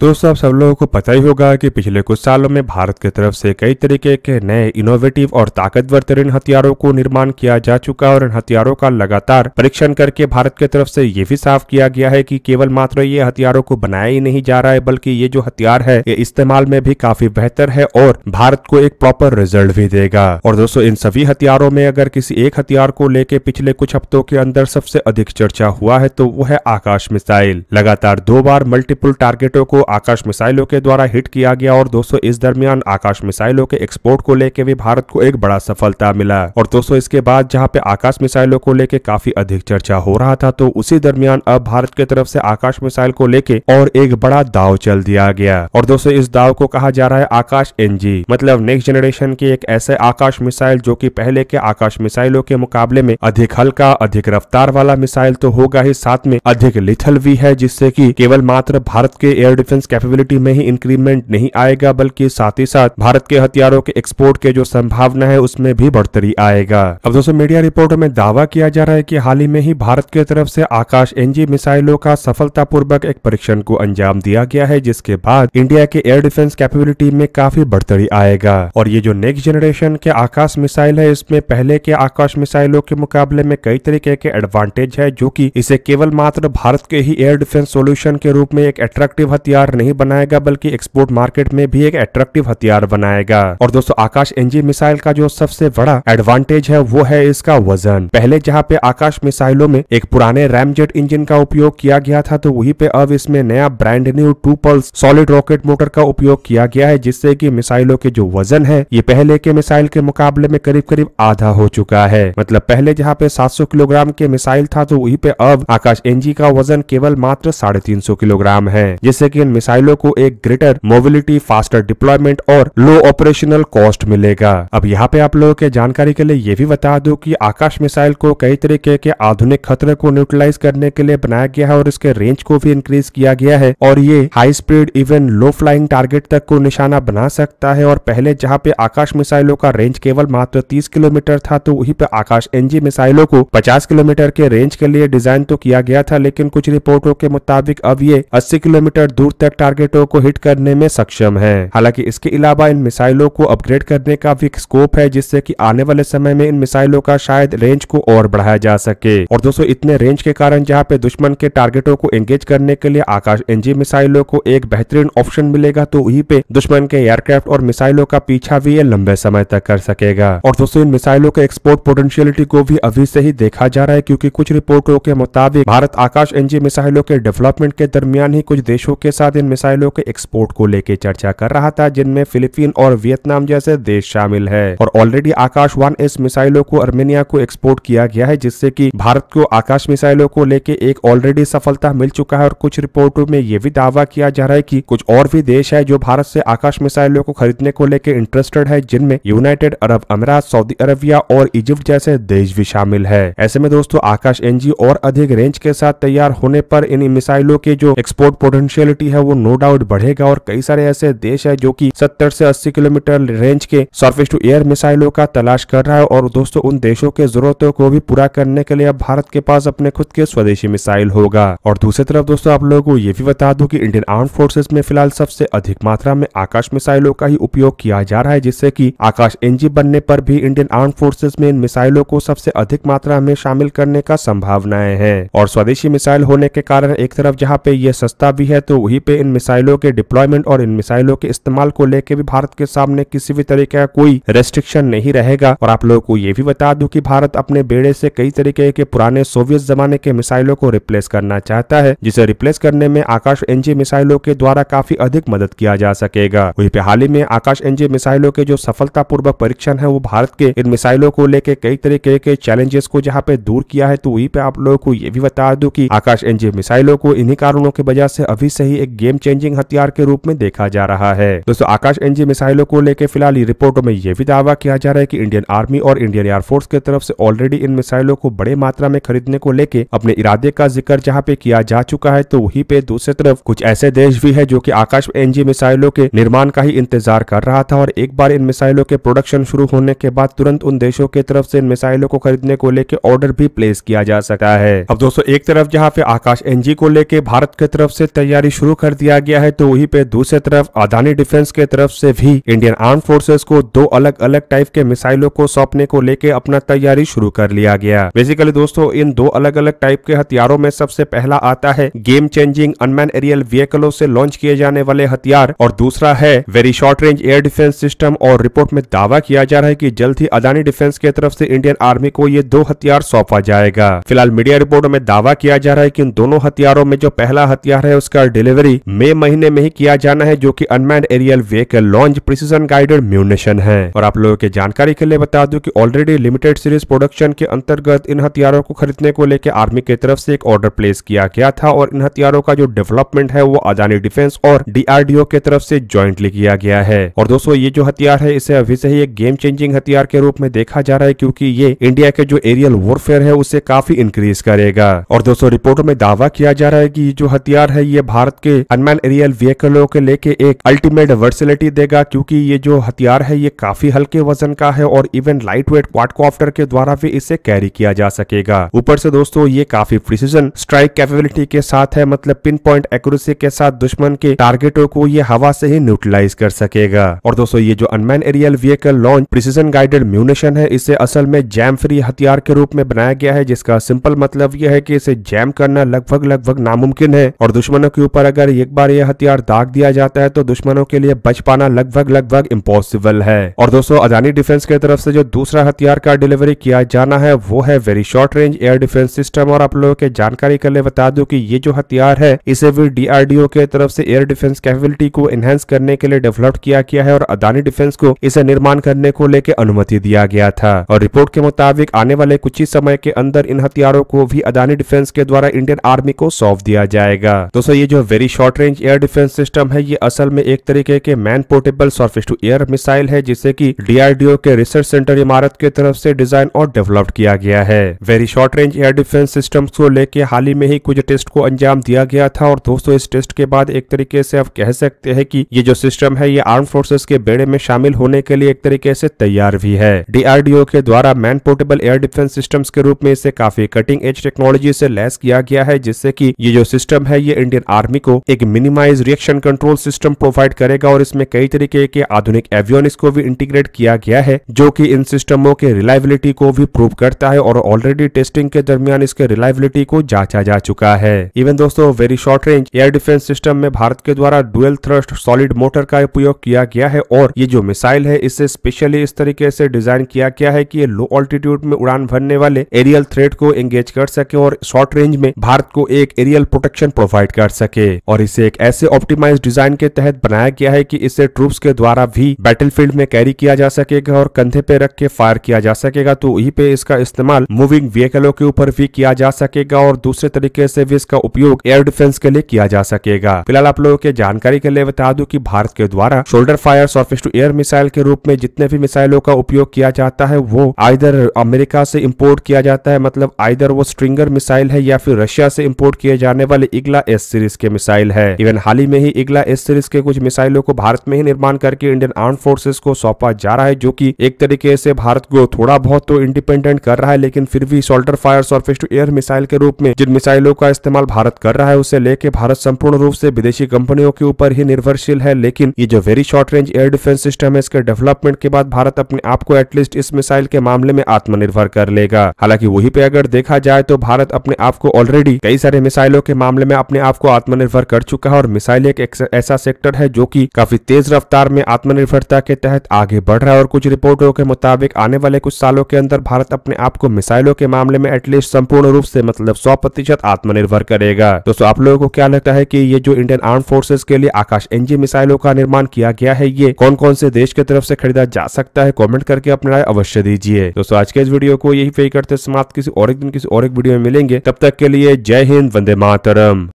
दोस्तों आप सब लोगों को पता ही होगा कि पिछले कुछ सालों में भारत की तरफ से कई तरीके के नए इनोवेटिव और ताकतवर तरीन हथियारों को निर्माण किया जा चुका है और इन हथियारों का लगातार परीक्षण करके भारत की तरफ से ये भी साफ किया गया है कि केवल मात्र ये हथियारों को बनाया ही नहीं जा रहा है बल्कि ये जो हथियार है ये इस्तेमाल में भी काफी बेहतर है और भारत को एक प्रॉपर रिजल्ट भी देगा और दोस्तों इन सभी हथियारों में अगर किसी एक हथियार को लेके पिछले कुछ हफ्तों के अंदर सबसे अधिक चर्चा हुआ है तो वो है आकाश मिसाइल लगातार दो बार मल्टीपल टारगेटों को आकाश मिसाइलों के द्वारा हिट किया गया और दोस्तों इस दरमियान आकाश मिसाइलों के एक्सपोर्ट को लेकर भी भारत को एक बड़ा सफलता मिला और दोस्तों इसके बाद जहाँ पे आकाश मिसाइलों को लेकर काफी अधिक चर्चा हो रहा था तो उसी दरमियान अब भारत की तरफ से आकाश मिसाइल को लेके और एक बड़ा दाव चल दिया गया और दोस्तों इस दाव को कहा जा रहा है आकाश एनजी मतलब नेक्स्ट जनरेशन की एक ऐसे आकाश मिसाइल जो की पहले के आकाश मिसाइलों के मुकाबले में अधिक हल्का अधिक रफ्तार वाला मिसाइल तो होगा ही साथ में अधिक लिथल भी है जिससे की केवल मात्र भारत के एयर डिफेंस डिफेंस कैपेबिलिटी में ही इंक्रीमेंट नहीं आएगा बल्कि साथ ही साथ भारत के हथियारों के एक्सपोर्ट के जो संभावना है उसमें भी बढ़तरी आएगा अब दोस्तों मीडिया रिपोर्टों में दावा किया जा रहा है की हाल ही में ही भारत की तरफ से आकाश एनजी मिसाइलों का सफलतापूर्वक एक परीक्षण को अंजाम दिया गया है जिसके बाद इंडिया के एयर डिफेंस कैपेबिलिटी में काफी बढ़तरी आएगा और ये जो नेक्स्ट जनरेशन के आकाश मिसाइल है इसमें पहले के आकाश मिसाइलों के मुकाबले में कई तरीके के एडवांटेज है जो की इसे केवल मात्र भारत के ही एयर डिफेंस सोल्यूशन के रूप में एक अट्रैक्टिव हथियार हथियार नहीं बनाएगा बल्कि एक्सपोर्ट मार्केट में भी एक अट्रैक्टिव हथियार बनाएगा और दोस्तों आकाश एनजी मिसाइल का जो सबसे बड़ा एडवांटेज है वो है इसका वजन पहले जहाँ पे आकाश मिसाइलों में एक पुराने रैमजेट इंजन का उपयोग किया गया था तो वही पे अब इसमें नया brand new two pulse solid rocket motor का उपयोग किया गया है जिससे की मिसाइलों के जो वजन है ये पहले के मिसाइल के मुकाबले में करीब करीब आधा हो चुका है मतलब पहले जहाँ पे 700 किलोग्राम के मिसाइल था तो वही पे अब आकाश एनजी का वजन केवल मात्र साढ़े किलोग्राम है जिससे की इन मिसाइलों को एक ग्रेटर मोबिलिटी फास्टर डिप्लॉयमेंट और लो ऑपरेशनल कॉस्ट मिलेगा अब यहाँ पे आप लोगों के जानकारी के लिए ये भी बता दो की आकाश मिसाइल को कई तरीके के आधुनिक खतरे को न्यूट्रलाइज करने के लिए बनाया गया है और इसके रेंज को भी इंक्रीज किया गया है और ये high speed even low flying target तक को निशाना बना सकता है और पहले जहाँ पे आकाश मिसाइलों का रेंज केवल मात्र 30 किलोमीटर था तो वहीं पे आकाश एनजी मिसाइलों को 50 किलोमीटर के रेंज के लिए डिजाइन तो किया गया था लेकिन कुछ रिपोर्टों के मुताबिक अब ये 80 किलोमीटर दूर तक तक टारगेटों को हिट करने में सक्षम है हालांकि इसके अलावा इन मिसाइलों को अपग्रेड करने का भी स्कोप है जिससे की आने वाले समय में इन मिसाइलों का शायद रेंज को और बढ़ाया जा सके और दोस्तों इतने रेंज के कारण जहाँ पे दुश्मन के टारगेटों को एंगेज करने के लिए आकाश एनजी मिसाइलों को एक बेहतरीन ऑप्शन मिलेगा तो वही पे दुश्मन के एयरक्राफ्ट और मिसाइलों का पीछा भी ये लंबे समय तक कर सकेगा और दोस्तों इन मिसाइलों के एक्सपोर्ट पोटेंशियलिटी को भी अभी से ही देखा जा रहा है क्योंकि कुछ रिपोर्टों के मुताबिक भारत आकाश एनजी मिसाइलों के डेवलपमेंट के दरमियान ही कुछ देशों के साथ साथ इन मिसाइलों के एक्सपोर्ट को लेकर चर्चा कर रहा था जिनमें फिलीपीन और वियतनाम जैसे देश शामिल है और ऑलरेडी आकाश वन इस मिसाइलों को अर्मेनिया को एक्सपोर्ट किया गया है जिससे की भारत को आकाश मिसाइलों को लेकर एक ऑलरेडी सफलता मिल चुका है और कुछ रिपोर्टों में यह भी दावा किया जा रहा है की कुछ और भी देश है जो भारत से आकाश मिसाइलों को खरीदने को लेकर इंटरेस्टेड है जिनमें यूनाइटेड अरब अमीरात सऊदी अरबिया और इजिप्ट जैसे देश भी शामिल है ऐसे में दोस्तों आकाश एनजी और अधिक रेंज के साथ तैयार होने पर इन मिसाइलों के जो एक्सपोर्ट पोटेंशियलिटी है वो नो डाउट बढ़ेगा और कई सारे ऐसे देश है जो की सत्तर से अस्सी किलोमीटर रेंज के सर्फेस टू एयर मिसाइलों का तलाश कर रहा है और दोस्तों उन देशों के जरूरतों को भी पूरा करने के लिए अब भारत के पास अपने खुद के स्वदेशी मिसाइल होगा और दूसरी तरफ दोस्तों आप लोगों को ये भी बता दूं कि इंडियन आर्म फोर्सेज में फिलहाल सबसे अधिक मात्रा में आकाश मिसाइलों का ही उपयोग किया जा रहा है जिससे कि आकाश एनजी बनने पर भी इंडियन आर्म फोर्सेज में इन मिसाइलों को सबसे अधिक मात्रा में शामिल करने का संभावनाएं हैं और स्वदेशी मिसाइल होने के कारण एक तरफ जहाँ पे ये सस्ता भी है तो वही पे इन मिसाइलों के डिप्लॉयमेंट और इन मिसाइलों के इस्तेमाल को लेकर भी भारत के सामने किसी भी तरीके का कोई रेस्ट्रिक्शन नहीं रहेगा और आप लोगों को ये भी बता दूं कि भारत अपने बेड़े से कई तरीके के पुराने सोवियत जमाने के मिसाइलों को रिप्लेस करना चाहता है जिसे रिप्लेस करने में आकाश एनजी मिसाइलों के द्वारा काफी अधिक मदद किया जा सकेगा वही पे हाल ही में आकाश एनजी मिसाइलों के जो सफलतापूर्वक परीक्षण है वो भारत के इन मिसाइलों को लेकर कई तरीके के चैलेंजेस को जहाँ पे दूर किया है तो वही पे आप लोगों को ये भी बता दू की आकाश एनजी मिसाइलों को इन्हीं कारणों की वजह से अभी से ही एक गेम चेंजिंग हथियार के रूप में देखा जा रहा है दोस्तों आकाश एनजी मिसाइलों को लेकर फिलहाल रिपोर्टों में यह भी दावा किया जा रहा है की इंडियन आर्मी और इंडियन एयरफोर्स की तरफ से ऑलरेडी इन मिसाइलों को बड़े मात्रा में खरीदने को लेकर अपने इरादे का जिक्र जहाँ पे किया जा चुका है तो वही पे दूसरी तरफ कुछ ऐसे देश भी है जो की आकाश एनजी मिसाइलों के निर्माण का ही इंतजार कर रहा था और एक बार इन मिसाइलों के प्रोडक्शन शुरू होने के बाद तुरंत उन देशों की तरफ से इन मिसाइलों को खरीदने को लेकर ऑर्डर भी प्लेस किया जा सका है अब दोस्तों एक तरफ जहाँ पे आकाश एनजी को लेके भारत की तरफ से तैयारी शुरू कर कर दिया गया है तो वहीं पे दूसरी तरफ अदानी डिफेंस के तरफ से भी इंडियन आर्म फोर्सेस को दो अलग अलग टाइप के मिसाइलों को सौंपने को लेके अपना तैयारी शुरू कर लिया गया बेसिकली दोस्तों इन दो अलग अलग टाइप के हथियारों में सबसे पहला आता है गेम चेंजिंग अनमैन एरियल व्हीकलों से लॉन्च किए जाने वाले हथियार और दूसरा है very short range air defence system और रिपोर्ट में दावा किया जा रहा है की जल्द ही अदानी डिफेंस के तरफ से इंडियन आर्मी को ये दो हथियार सौंपा जाएगा फिलहाल मीडिया रिपोर्ट में दावा किया जा रहा है की इन दोनों हथियारों में जो पहला हथियार है उसका डिलीवरी भी मई महीने में ही किया जाना है जो की unmanned aerial vehicle launch precision guided munition है और आप लोगों की जानकारी के लिए बता दूं कि ऑलरेडी लिमिटेड सीरीज प्रोडक्शन के अंतर्गत इन हथियारों को खरीदने को लेकर आर्मी की तरफ से एक ऑर्डर प्लेस किया गया था और इन हथियारों का जो डेवलपमेंट है वो अदानी डिफेंस और डीआरडीओ के तरफ से ज्वाइंटली किया गया है और दोस्तों ये जो हथियार है इसे अभी से ही एक गेम चेंजिंग हथियार के रूप में देखा जा रहा है क्योंकि ये इंडिया के जो एरियल वॉरफेयर है उसे काफी इंक्रीज करेगा और दोस्तों रिपोर्ट में दावा किया जा रहा है की जो हथियार है ये भारत के अनमैन एरियल व्हीकलों के लेके एक अल्टीमेट वर्सिलिटी देगा क्योंकि ये जो हथियार है ये काफी हल्के वजन का है और इवन लाइट वेट क्वाडकॉप्टर के द्वारा भी इसे कैरी किया जा सकेगा ऊपर से दोस्तों ये काफी प्रिसीजन स्ट्राइक कैपेबिलिटी के साथ है मतलब पिन पॉइंट एक्यूरेसी के साथ दुश्मन के टारगेटों को ये हवा से ही न्यूट्रलाइज कर सकेगा और दोस्तों ये जो unmanned aerial vehicle launch precision guided munition है इसे असल में जैम फ्री हथियार के रूप में बनाया गया है जिसका सिंपल मतलब यह है कि इसे जैम करना लगभग लगभग नामुमकिन है और दुश्मनों के ऊपर अगर एक बार ये हथियार दाग दिया जाता है तो दुश्मनों के लिए बच पाना लगभग लगभग इम्पॉसिबल है और दोस्तों अदानी डिफेंस की तरफ से जो दूसरा हथियार का डिलीवरी किया जाना है वो है very short range air defence system और आप लोगों के जानकारी के लिए बता दू की ये जो हथियार है इसे भी डीआरडीओ के तरफ से एयर डिफेंस कैपेबिलिटी को एनहेंस करने के लिए डेवलप किया गया है और अदानी डिफेंस को इसे निर्माण करने को लेकर अनुमति दिया गया था और रिपोर्ट के मुताबिक आने वाले कुछ ही समय के अंदर इन हथियारों को भी अदानी डिफेंस के द्वारा इंडियन आर्मी को सौंप दिया जाएगा दोस्तों ये जो very short short range air defence system है ये असल में एक तरीके के man portable surface to air missile है जिसे की डीआरडीओ के रिसर्च सेंटर इमारत के तरफ से डिजाइन और डेवलप किया गया है very short range air defence system को लेकर हाल ही में ही कुछ टेस्ट को अंजाम दिया गया था और दोस्तों इस टेस्ट के बाद एक तरीके से आप कह सकते हैं कि ये जो सिस्टम है ये आर्म फोर्सेस के बेड़े में शामिल होने के लिए एक तरीके से तैयार भी है डीआरडीओ के द्वारा man portable air defence system के रूप में इसे काफी कटिंग एज टेक्नोलॉजी से लैस किया गया है जिससे की ये जो सिस्टम है ये इंडियन आर्मी को एक minimise reaction control system provide करेगा और इसमें कई तरीके के आधुनिक एवियोनिक्स को भी इंटीग्रेट किया गया है जो कि इन सिस्टमों के रिलायबिलिटी को भी प्रूव करता है और ऑलरेडी टेस्टिंग के दरमियान इसके रिलायबिलिटी को जांचा जा चुका है इवन दोस्तों very short range air defence system में भारत के द्वारा डुअल थ्रस्ट सॉलिड मोटर का उपयोग किया गया है और ये जो मिसाइल है इसे स्पेशली इस तरीके से डिजाइन किया गया है की लो ऑल्टीट्यूड में उड़ान भरने वाले एरियल थ्रेड को एंगेज कर सके और शॉर्ट रेंज में भारत को एक एरियल प्रोटेक्शन प्रोवाइड कर सके और इसे एक ऐसे ऑप्टिमाइज डिजाइन के तहत बनाया गया है कि इसे ट्रूप्स के द्वारा भी बैटलफील्ड में कैरी किया जा सकेगा और कंधे पे रख के फायर किया जा सकेगा तो वही पे इसका इस्तेमाल मूविंग व्हीकलों के ऊपर भी किया जा सकेगा और दूसरे तरीके से भी इसका उपयोग एयर डिफेंस के लिए किया जा सकेगा फिलहाल आप लोगों के जानकारी के लिए बता दू की भारत के द्वारा shoulder fire surface to air missile के रूप में जितने भी मिसाइलों का उपयोग किया जाता है वो आइदर अमेरिका से इम्पोर्ट किया जाता है मतलब आइदर वो स्ट्रिंगर मिसाइल है या फिर रशिया से इम्पोर्ट किए जाने वाले इगला एस सीरीज के मिसाइल मिसाइल है इवन हाल ही में ही इगला एस सीरीज के कुछ मिसाइलों को भारत में ही निर्माण करके इंडियन आर्म फोर्सेज को सौंपा जा रहा है जो की एक तरीके से भारत को थोड़ा बहुत तो इंडिपेंडेंट कर रहा है लेकिन फिर भी shoulder fire surface to air missile के रूप में जिन मिसाइलों का इस्तेमाल भारत कर रहा है उसे लेके भारत संपूर्ण रूप से विदेशी कंपनियों के ऊपर ही निर्भरशील है लेकिन ये जो very short range air defence system है इसके डेवलपमेंट के बाद भारत अपने आप को एटलीस्ट इस मिसाइल के मामले में आत्मनिर्भर कर लेगा हालांकि वही पे अगर देखा जाए तो भारत अपने आप को ऑलरेडी कई सारे मिसाइलों के मामले में अपने आप को आत्मनिर्भर कर कर चुका है और मिसाइल एक, ऐसा सेक्टर है जो कि काफी तेज रफ्तार में आत्मनिर्भरता के तहत आगे बढ़ रहा है और कुछ रिपोर्टों के मुताबिक आने वाले कुछ सालों के अंदर भारत अपने आप को मिसाइलों के मामले में एटलीस्ट संपूर्ण रूप से मतलब सौ प्रतिशत आत्मनिर्भर करेगा दोस्तों आप लोगों को क्या लगता है की ये जो इंडियन आर्म फोर्सेज के लिए आकाश एनजी मिसाइलों का निर्माण किया गया है ये कौन कौन से देश की तरफ से खरीदा जा सकता है कॉमेंट करके अपनी राय अवश्य दीजिए दोस्तों आज के इस वीडियो को यही पे करते समाप्त किसी और एक दिन किसी और एक वीडियो में मिलेंगे तब तक के लिए जय हिंद वंदे मातरम